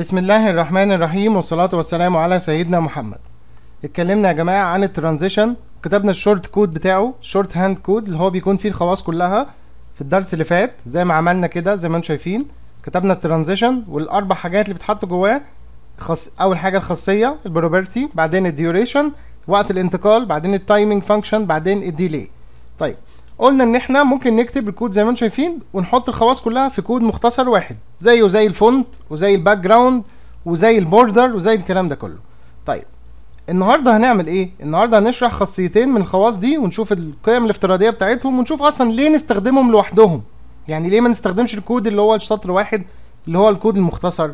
بسم الله الرحمن الرحيم والصلاة والسلام على سيدنا محمد اتكلمنا يا جماعة عن الترانزيشن كتبنا الشورت كود بتاعه الشورت هاند كود اللي هو بيكون فيه الخواص كلها في الدرس اللي فات زي ما عملنا كده زي ما انتم شايفين كتبنا الترانزيشن والاربع حاجات اللي بتحط جواه خص... اول حاجه الخاصيه البروبرتي بعدين الديوريشن وقت الانتقال بعدين التايمنج فانكشن بعدين الديلي طيب قلنا ان احنا ممكن نكتب الكود زي ما انتم شايفين ونحط الخواص كلها في كود مختصر واحد زيه زي الفونت وزي الباك جراوند وزي البوردر وزي الكلام ده كله طيب النهارده هنعمل ايه النهارده هنشرح خاصيتين من الخواص دي ونشوف القيم الافتراضيه بتاعتهم ونشوف اصلا ليه نستخدمهم لوحدهم يعني ليه ما نستخدمش الكود اللي هو السطر واحد اللي هو الكود المختصر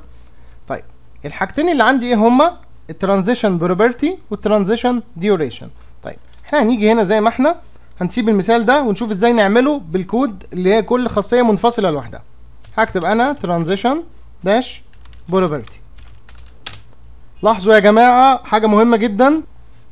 طيب الحاجتين اللي عندي ايه هما الترانزيشن بروبرتي والترانزيشن ديوريشن طيب احنا هنيجي هنا زي ما احنا هنسيب المثال ده ونشوف ازاي نعمله بالكود اللي هي كل خاصيه منفصله لوحدها هكتب انا ترانزيشن داش بروبرتي لاحظوا يا جماعه حاجه مهمه جدا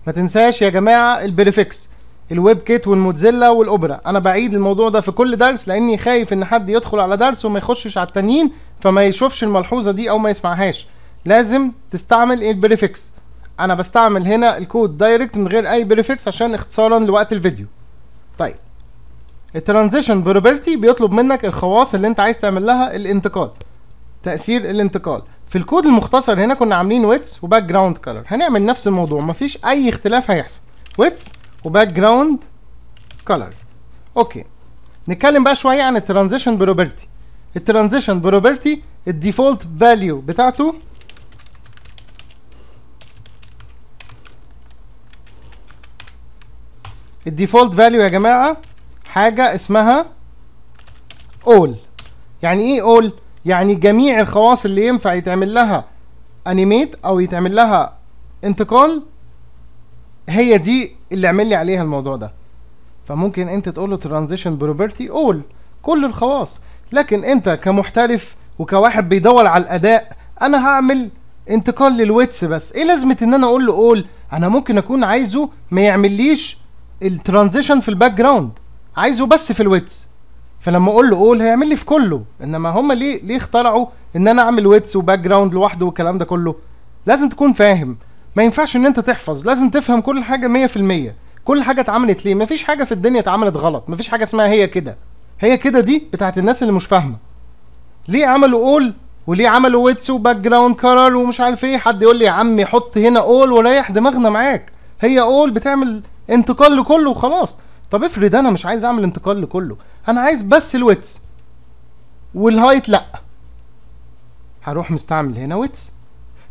ما تنساش يا جماعه البريفكس الويب كيت والموتزيلا والاوبرا انا بعيد الموضوع ده في كل درس لاني خايف ان حد يدخل على درس وما يخشش على التانيين فما يشوفش الملحوظه دي او ما يسمعهاش لازم تستعمل البريفكس انا بستعمل هنا الكود دايركت من غير اي بريفكس عشان اختصارا لوقت الفيديو طيب الترانزيشن بروبرتي بيطلب منك الخواص اللي انت عايز تعمل لها الانتقال تاثير الانتقال في الكود المختصر هنا كنا عاملين ويتس وباك جراوند كلر هنعمل نفس الموضوع مفيش اي اختلاف هيحصل ويتس وباك جراوند كلر اوكي نتكلم بقى شويه عن الترانزيشن بروبرتي الترانزيشن بروبرتي الديفولت فاليو بتاعته الديفولت فاليو يا جماعه حاجه اسمها اول يعني ايه اول يعني جميع الخواص اللي ينفع يتعمل لها انيميت او يتعمل لها انتقال هي دي اللي عمل لي عليها الموضوع ده فممكن انت تقول له ترانزيشن بروبرتي اول كل الخواص لكن انت كمحترف وكواحد بيدور على الاداء انا هعمل انتقال للويتس بس ايه لازمه ان انا اقول له اول انا ممكن اكون عايزه ما يعمليش الترانزيشن في الباك جراوند عايزه بس في الويتس فلما اقول له قول هيعمل لي في كله انما هم ليه ليه اخترعوا ان انا اعمل ويتس وباك جراوند لوحده والكلام ده كله لازم تكون فاهم ما ينفعش ان انت تحفظ لازم تفهم كل حاجه 100% كل حاجه اتعملت ليه مفيش حاجه في الدنيا اتعملت غلط مفيش حاجه اسمها هي كده هي كده دي بتاعت الناس اللي مش فاهمه ليه عملوا اول وليه عملوا ويتس وباك جراوند كرر ومش عارف ايه حد يقول لي يا عمي حط هنا اول وريح دماغنا معاك هي اول بتعمل انتقال لكله وخلاص طب افرض انا مش عايز اعمل انتقال لكله انا عايز بس الويتس والهايت لا هروح مستعمل هنا ويتس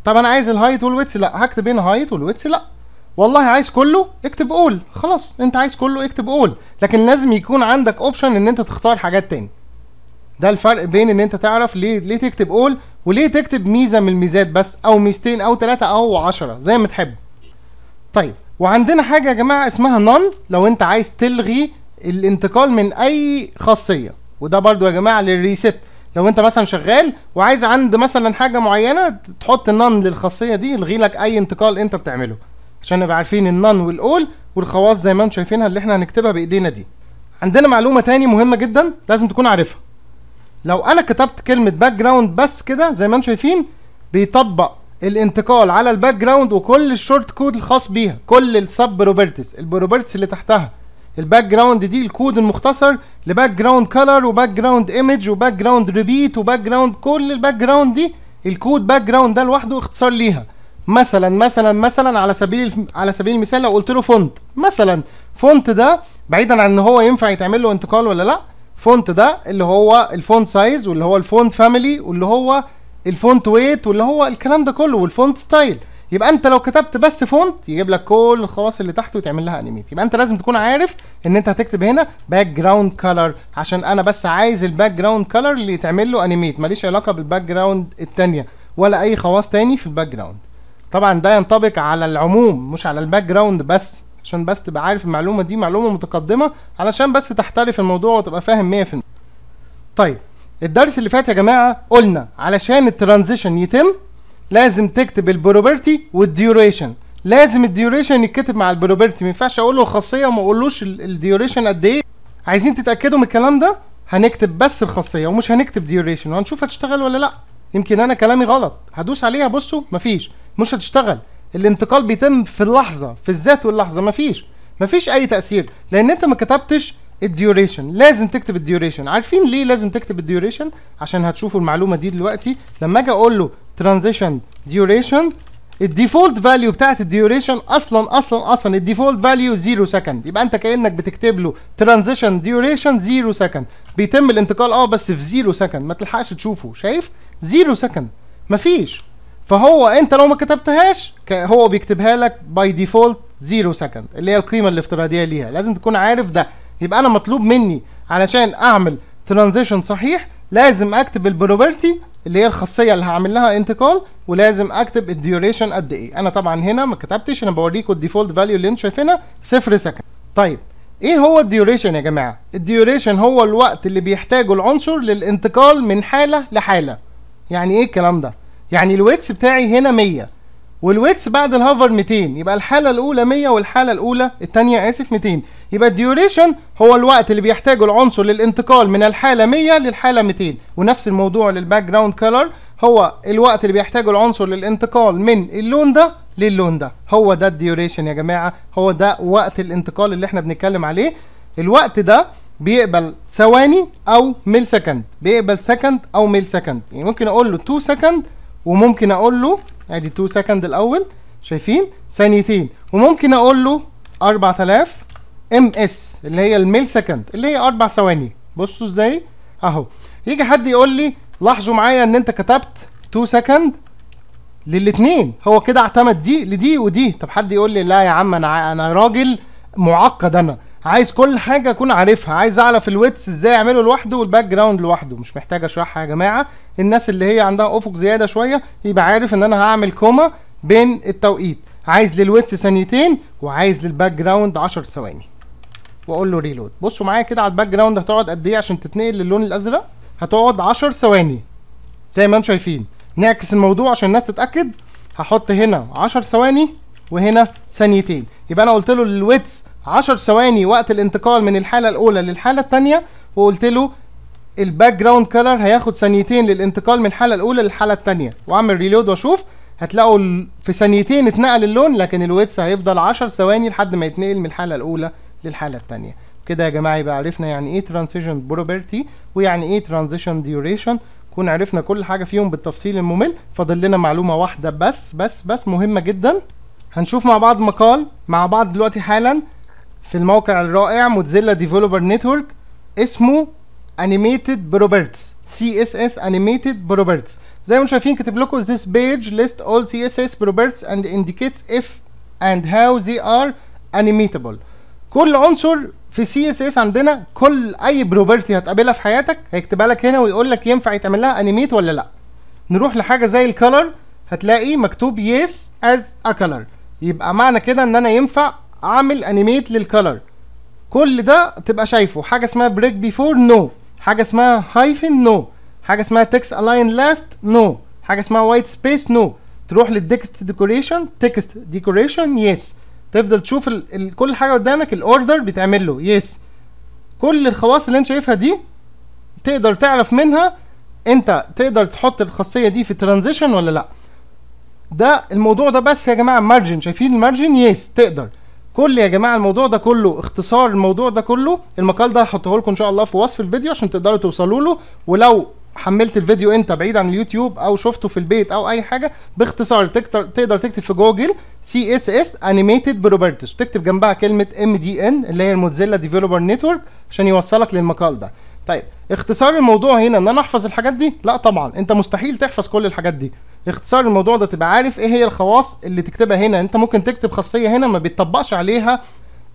طب انا عايز الهايت والويتس لا هكتب هنا هايت والويتس لا والله عايز كله اكتب اول خلاص انت عايز كله اكتب اول لكن لازم يكون عندك اوبشن ان انت تختار حاجات تاني ده الفرق بين ان انت تعرف ليه ليه تكتب اول وليه تكتب ميزه من الميزات بس او ميزتين او ثلاثه او عشرة زي ما تحب طيب وعندنا حاجه يا جماعه اسمها نون لو انت عايز تلغي الانتقال من اي خاصيه وده برضو يا جماعه للريست لو انت مثلا شغال وعايز عند مثلا حاجه معينه تحط نون للخاصيه دي يلغي لك اي انتقال انت بتعمله عشان نبقى عارفين النون والاول والخواص زي ما انتم شايفينها اللي احنا هنكتبها بايدينا دي عندنا معلومه تاني مهمه جدا لازم تكون عارفها لو انا كتبت كلمه باك جراوند بس كده زي ما انتم شايفين بيطبق الانتقال على الباك جراوند وكل الشورت كود الخاص بيها كل السب روبرتس البروبرتيز اللي تحتها الباك جراوند دي الكود المختصر لباك جراوند كلر وباك جراوند ايمج وباك جراوند ريبيت وباك جراوند كل الباك جراوند دي الكود باك جراوند ده لوحده اختصار ليها مثلا مثلا مثلا على سبيل على سبيل المثال لو قلت له فونت مثلا فونت ده بعيدا عن ان هو ينفع يتعمل له انتقال ولا لا فونت ده اللي هو الفونت سايز واللي هو الفونت فاميلي واللي هو الفونت ويت واللي هو الكلام ده كله والفونت ستايل يبقى انت لو كتبت بس فونت يجيب لك كل الخواص اللي تحته وتعمل لها انيميت يبقى انت لازم تكون عارف ان انت هتكتب هنا باك جراوند كلر عشان انا بس عايز الباك جراوند كلر اللي يتعمل له انيميت ماليش علاقه بالباك جراوند الثانيه ولا اي خواص تاني في الباك جراوند طبعا ده ينطبق على العموم مش على الباك جراوند بس عشان بس تبقى عارف المعلومه دي معلومه متقدمه علشان بس تحترف الموضوع وتبقى فاهم 100% طيب الدرس اللي فات يا جماعه قلنا علشان الترانزيشن يتم لازم تكتب البروبرتي والديوريشن لازم الديوريشن يتكتب مع البروبرتي ما ينفعش اقول له الخاصيه وما اقولوش الديوريشن قد ايه عايزين تتاكدوا من الكلام ده هنكتب بس الخاصيه ومش هنكتب ديوريشن وهنشوف هتشتغل ولا لا يمكن انا كلامي غلط هدوس عليها بصوا مفيش مش هتشتغل الانتقال بيتم في اللحظه في الذات واللحظه مفيش مفيش اي تاثير لان انت ما كتبتش الديوريشن لازم تكتب الديوريشن عارفين ليه لازم تكتب الديوريشن عشان هتشوفوا المعلومه دي دلوقتي لما اجي اقول له ترانزيشن ديوريشن الديفولت فاليو بتاعت الديوريشن اصلا اصلا اصلا الديفولت فاليو 0 سكند يبقى انت كانك بتكتب له ترانزيشن ديوريشن 0 سكند بيتم الانتقال اه بس في 0 سكند ما تلحقش تشوفه شايف 0 سكند مفيش فهو انت لو ما كتبتهاش هو بيكتبها لك باي ديفولت 0 سكند اللي هي القيمه الافتراضيه ليها لازم تكون عارف ده يبقى انا مطلوب مني علشان اعمل ترانزيشن صحيح لازم اكتب البروبرتي اللي هي الخاصيه اللي هعمل لها انتقال ولازم اكتب الديوريشن قد ايه انا طبعا هنا ما كتبتش انا بوريكم الديفولت فاليو اللي انتم شايفينها صفر سكند طيب ايه هو الديوريشن يا جماعه الديوريشن هو الوقت اللي بيحتاجه العنصر للانتقال من حاله لحاله يعني ايه الكلام ده يعني الويتس بتاعي هنا 100 والويتس بعد الهوفر 200 يبقى الحاله الاولى 100 والحاله الاولى الثانيه اسف 200 يبقى الديوريشن هو الوقت اللي بيحتاجه العنصر للانتقال من الحاله 100 للحاله 200 ونفس الموضوع للباك جراوند كلر هو الوقت اللي بيحتاجه العنصر للانتقال من اللون ده للون ده هو ده الديوريشن يا جماعه هو ده وقت الانتقال اللي احنا بنتكلم عليه الوقت ده بيقبل ثواني او ميل سكند بيقبل سكند او ميل سكند يعني ممكن اقول له 2 سكند وممكن اقول له ادي 2 سكند الاول شايفين ثانيتين وممكن اقول له 4000 ام اس اللي هي الميل سكند اللي هي اربع ثواني بصوا ازاي اهو يجي حد يقول لي لاحظوا معايا ان انت كتبت 2 سكند للاثنين هو كده اعتمد دي لدي ودي طب حد يقول لي لا يا عم انا انا راجل معقد انا عايز كل حاجه اكون عارفها عايز اعرف الويتس ازاي اعمله لوحده والباك جراوند لوحده مش محتاج اشرحها يا جماعه الناس اللي هي عندها افق زياده شويه يبقى عارف ان انا هعمل كوما بين التوقيت عايز للويتس ثانيتين وعايز للباك جراوند 10 ثواني واقول له ريلود بصوا معايا كده على الباك جراوند هتقعد قد ايه عشان تتنقل للون الازرق هتقعد 10 ثواني زي ما انتم شايفين نعكس الموضوع عشان الناس تتاكد هحط هنا 10 ثواني وهنا ثانيتين يبقى انا قلت له الويتس 10 ثواني وقت الانتقال من الحاله الاولى للحاله الثانيه وقلت له الباك جراوند كلر هياخد ثانيتين للانتقال من الحاله الاولى للحاله الثانيه واعمل ريلود واشوف هتلاقوا في ثانيتين اتنقل اللون لكن الويتس هيفضل 10 ثواني لحد ما يتنقل من الحاله الاولى للحالة التانية كده يا جماعة يبقى عرفنا يعني ايه ترانزيشن بروبرتي ويعني ايه ترانزيشن ديوريشن كون عرفنا كل حاجة فيهم بالتفصيل الممل فاضل لنا معلومة واحدة بس بس بس مهمة جدا هنشوف مع بعض مقال مع بعض دلوقتي حالا في الموقع الرائع موتزيلا ديفلوبر نتورك اسمه انيميتد بروبرتس سي اس اس انيميتد بروبرتس زي ما شايفين كاتب لكم this page list all CSS properties and indicate if and how they are animatable كل عنصر في سي اس اس عندنا كل اي بروبرتي هتقابلها في حياتك هيكتبها لك هنا ويقول لك ينفع يتعمل لها انيميت ولا لا نروح لحاجه زي الكلر هتلاقي مكتوب يس از ا كلر يبقى معنى كده ان انا ينفع اعمل انيميت للكلر كل ده تبقى شايفه حاجه اسمها بريك بيفور نو حاجه اسمها هايفن نو حاجه اسمها تكست الاين لاست نو حاجه اسمها وايت سبيس نو تروح للتكست ديكوريشن تكست ديكوريشن يس yes. تفضل تشوف ال ال كل حاجه قدامك الاوردر بيتعمل له يس كل الخواص اللي انت شايفها دي تقدر تعرف منها انت تقدر تحط الخاصيه دي في ترانزيشن ولا لا ده الموضوع ده بس يا جماعه مارجن شايفين المارجن يس تقدر كل يا جماعه الموضوع ده كله اختصار الموضوع ده كله المقال ده هحطه لكم ان شاء الله في وصف الفيديو عشان تقدروا توصلوا له ولو حملت الفيديو انت بعيد عن اليوتيوب او شفته في البيت او اي حاجه باختصار تقدر تقدر تكتب في جوجل سي اس اس انيميتد بروبرتيز تكتب جنبها كلمه ام دي ان اللي هي الموتزيلا ديفلوبر نتورك عشان يوصلك للمقال ده طيب اختصار الموضوع هنا ان انا احفظ الحاجات دي لا طبعا انت مستحيل تحفظ كل الحاجات دي اختصار الموضوع ده تبقى عارف ايه هي الخواص اللي تكتبها هنا انت ممكن تكتب خاصيه هنا ما بيتطبقش عليها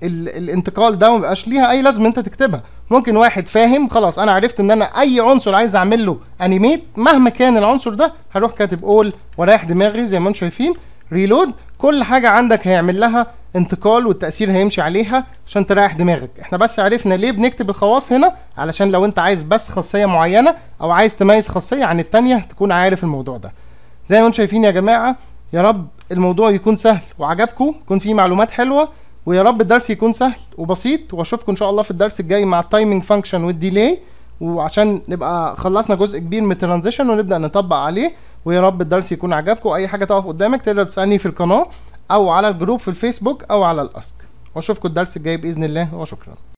الانتقال ده ما بقاش ليها اي لازمه انت تكتبها ممكن واحد فاهم خلاص انا عرفت ان انا اي عنصر عايز اعمل له انيميت مهما كان العنصر ده هروح كاتب اول ورايح دماغي زي ما انتم شايفين ريلود كل حاجه عندك هيعمل لها انتقال والتاثير هيمشي عليها عشان تريح دماغك احنا بس عرفنا ليه بنكتب الخواص هنا علشان لو انت عايز بس خاصيه معينه او عايز تميز خاصيه عن التانية تكون عارف الموضوع ده زي ما انتم شايفين يا جماعه يا رب الموضوع يكون سهل وعجبكم يكون فيه معلومات حلوه ويا رب الدرس يكون سهل وبسيط واشوفكم ان شاء الله في الدرس الجاي مع التايمنج فانكشن والديلي وعشان نبقى خلصنا جزء كبير من الترانزيشن ونبدا نطبق عليه ويا رب الدرس يكون عجبكم اي حاجه تقف قدامك تقدر تسالني في القناه او على الجروب في الفيسبوك او على الاسك واشوفكم الدرس الجاي باذن الله وشكرا